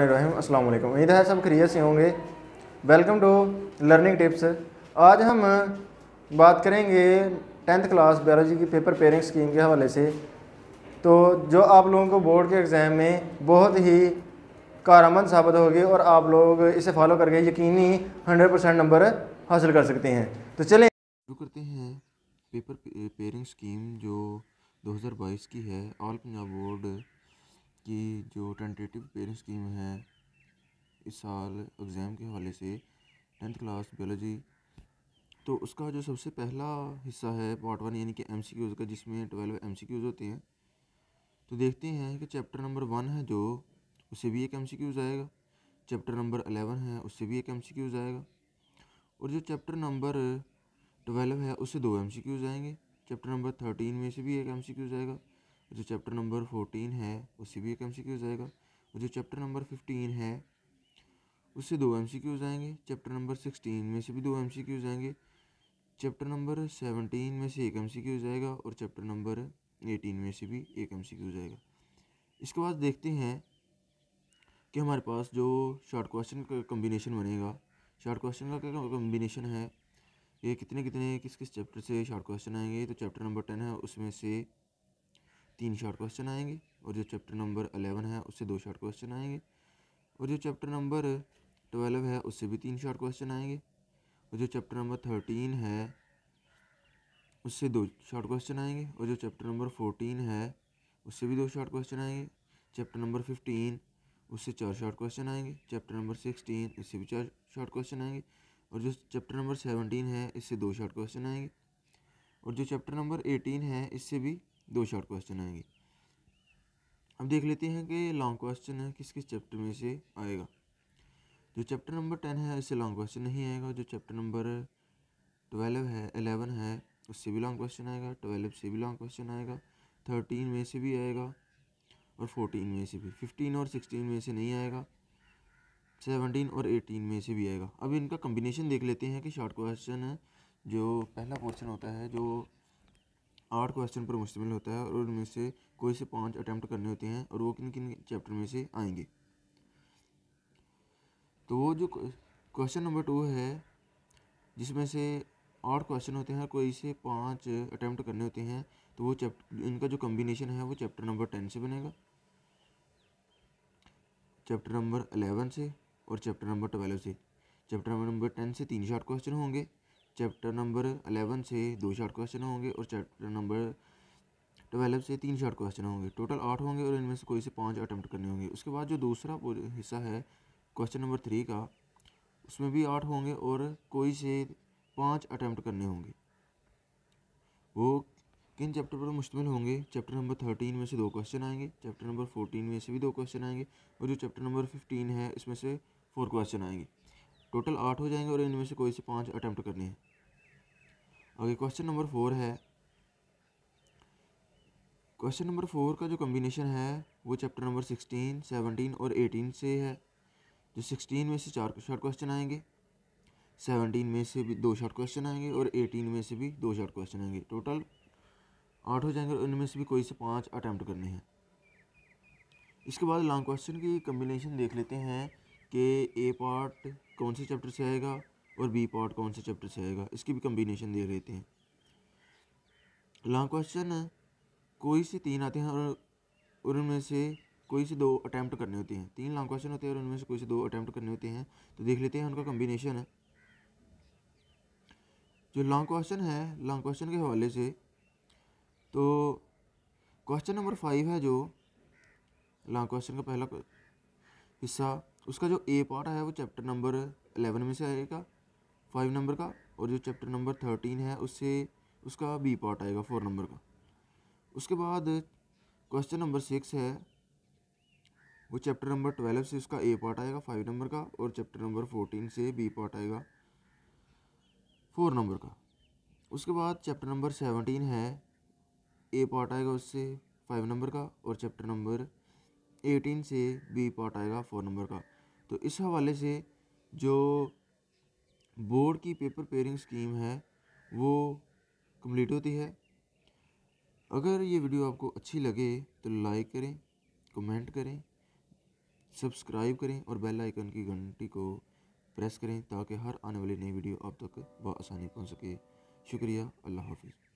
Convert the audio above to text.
अस्सलाम वालेकुम उम्मीद है सब खरीत से होंगे वेलकम टू लर्निंग टिप्स आज हम बात करेंगे टेंथ क्लास बायोलॉजी की पेपर पेयरिंग स्कीम के हवाले से तो जो आप लोगों को बोर्ड के एग्ज़ाम में बहुत ही कारामंद साबित होगी और आप लोग इसे फॉलो करके यकीनी हंड्रेड परसेंट नंबर हासिल कर सकते हैं तो चलें शुरू करते हैं पेपर पेयरिंग स्कीम जो 2022 की है ऑल पंजाब बोर्ड कि जो टेंटेटिव पेरेंट स्कीम है इस साल एग्ज़ाम के हवाले से टेंथ क्लास बायोलॉजी तो उसका जो सबसे पहला हिस्सा है पार्ट वन यानी कि एम सी क्यूज़ का जिसमें ट्वेल्व एम सी क्यूज़ होते हैं तो देखते हैं कि चैप्टर नंबर वन है जो उससे भी एक एम सी क्यूज़ आएगा चैप्टर नंबर अलेवन है उससे भी एक एम सी क्यूज़ आएगा और जो चैप्टर नंबर ट्वेल्व है उससे दो एम सी क्यूज़ आएंगे चैप्टर नंबर थर्टीन में से भी एक एम सी क्यूज़ आएगा जो चैप्टर नंबर फोर्टीन है उससे भी एक एम सी क्यूज़ आएगा और जो चैप्टर नंबर फिफ्टीन है उससे दो एम सी क्यूज़ आएंगे चैप्टर नंबर सिक्सटीन में से भी दो एम सी क्यूज़ आएंगे चैप्टर नंबर सेवनटीन में से एक एम सी क्यूज़ आएगा और चैप्टर नंबर एटीन में से भी एक एम सी क्यूज़ आएगा इसके बाद देखते हैं कि हमारे पास जो शॉर्ट क्वेश्चन का कम्बिनेशन बनेगा शॉर्ट क्वेश्चन का कम्बिनेशन है ये कितने कितने किस किस चैप्टर से शॉर्ट क्वेश्चन आएंगे तो चैप्टर नंबर टेन है उसमें से तीन शॉर्ट क्वेश्चन आएंगे और जो चैप्टर नंबर अलेवन है उससे दो शॉर्ट क्वेश्चन आएंगे और जो चैप्टर नंबर ट्वेल्व है उससे भी तीन शॉर्ट क्वेश्चन आएंगे और जो चैप्टर नंबर थर्टीन है उससे दो शॉर्ट क्वेश्चन आएंगे और जो चैप्टर नंबर फोर्टीन है उससे भी दो शॉर्ट क्वेश्चन आएंगे चैप्टर नंबर फिफ्टीन उससे चार शॉर्ट क्वेश्चन आएंगे चैप्टर नंबर सिक्सटीन इससे भी चार शॉर्ट क्वेश्चन आएंगे और जो चैप्टर नंबर सेवनटीन है इससे दो शॉर्ट क्वेश्चन आएंगे और जो चैप्टर नंबर एटीन है इससे भी दो शॉर्ट क्वेश्चन आएंगे अब देख लेते हैं कि लॉन्ग क्वेश्चन है किस किस चैप्टर में से आएगा जो चैप्टर नंबर टेन है इससे लॉन्ग क्वेश्चन नहीं आएगा जो चैप्टर नंबर ट्वेल्व है एलेवन है उससे भी लॉन्ग क्वेश्चन आएगा ट्वेल्व से भी लॉन्ग क्वेश्चन आएगा थर्टीन में से भी आएगा और फोर्टीन में से भी फिफ्टीन और सिक्सटीन में से नहीं आएगा सेवनटीन और एटीन में से भी आएगा अब इनका कम्बिनेशन देख लेते हैं कि शॉर्ट क्वेश्चन जो पहला पोर्शन होता है जो आठ क्वेश्चन पर मुश्तमिल होता है और उनमें से कोई से पांच अटैम्प्ट करने होते हैं और वो किन किन चैप्टर में से आएंगे तो वो जो क्वेश्चन नंबर टू है जिसमें से आठ क्वेश्चन होते हैं कोई से पांच अटैम्प्ट करने होते हैं तो वो चैप्टर इनका जो कम्बिनेशन है वो चैप्टर नंबर टेन से बनेगा चैप्टर नंबर अलेवन से और चैप्टर नंबर ट्वेल्व से चैप्टर नंबर टेन से तीन शॉर्ट क्वेश्चन होंगे चैप्टर नंबर अलेवन से दो शार्ट क्वेश्चन होंगे और चैप्टर नंबर ट्वेल्व से तीन शार्ट क्वेश्चन होंगे टोटल आठ होंगे और इनमें से कोई से पाँच अटैम्प्ट करने होंगे उसके बाद जो दूसरा हिस्सा है क्वेश्चन नंबर थ्री का उसमें भी आठ होंगे और कोई से पाँच अटैम्प्ट करने होंगे वो किन चैप्टर पर मुश्तमिल होंगे चैप्टर नंबर थर्टीन में से दो क्वेश्चन आएंगे चैप्टर नंबर फोर्टीन में से भी दो क्वेश्चन आएंगे और जो चैप्टर नंबर फिफ्टीन है इसमें से फोर क्वेश्चन आएंगे टोटल आठ हो जाएंगे और इनमें से कोई से पाँच अटैम्प्ट करने हैं ओके क्वेश्चन नंबर फोर है क्वेश्चन नंबर फोर का जो कम्बिनेशन है वो चैप्टर नंबर सिक्सटीन सेवनटीन और एटीन से है जो सिक्सटीन में से चार शॉर्ट क्वेश्चन आएंगे सेवनटीन में से भी दो शॉर्ट क्वेश्चन आएंगे और एटीन में से भी दो शॉर्ट क्वेश्चन आएंगे टोटल आठ हो जाएंगे और उनमें से भी कोई से पाँच अटैम्प्ट करने हैं इसके बाद लॉन्ग क्वेश्चन की कम्बिनेशन देख लेते हैं कि ए पार्ट कौन से चैप्टर से आएगा और बी पार्ट कौन सा चैप्टर से आएगा इसकी भी कम्बिनेशन दे लेते हैं लॉन्ग क्वेश्चन है कोई से तीन आते हैं और उनमें से कोई से दो अटैम्प्ट करने होते हैं तीन लॉन्ग क्वेश्चन होते हैं और उनमें से कोई से दो अटैम्प्ट करने होते हैं तो देख लेते हैं उनका कम्बिनेशन है जो लॉन्ग क्वेश्चन है लॉन्ग क्वेश्चन के हवाले से तो क्वेश्चन नंबर फाइव है जो लॉन्ग क्वेश्चन का पहला हिस्सा उसका जो ए पार्ट है वो चैप्टर नंबर एलेवन में से आएगा फाइव नंबर का और जो चैप्टर नंबर थर्टीन है उससे उसका बी पार्ट आएगा फोर नंबर का उसके बाद क्वेश्चन नंबर सिक्स है वो चैप्टर नंबर ट्वेल्व से उसका ए पार्ट आएगा फाइव नंबर का और चैप्टर नंबर फोर्टीन से बी पार्ट आएगा फोर नंबर का उसके बाद चैप्टर नंबर सेवनटीन है ए पार्ट आएगा उससे फाइव नंबर का और चैप्टर नंबर एटीन से बी पार्ट आएगा फोर नंबर का तो इस हवाले से जो बोर्ड की पेपर पेयरिंग स्कीम है वो कम्प्लीट होती है अगर ये वीडियो आपको अच्छी लगे तो लाइक करें कमेंट करें सब्सक्राइब करें और बेल आइकन की घंटी को प्रेस करें ताकि हर आने वाली नई वीडियो आप तक बसानी पहुँच सके शुक्रिया अल्लाह हाफिज़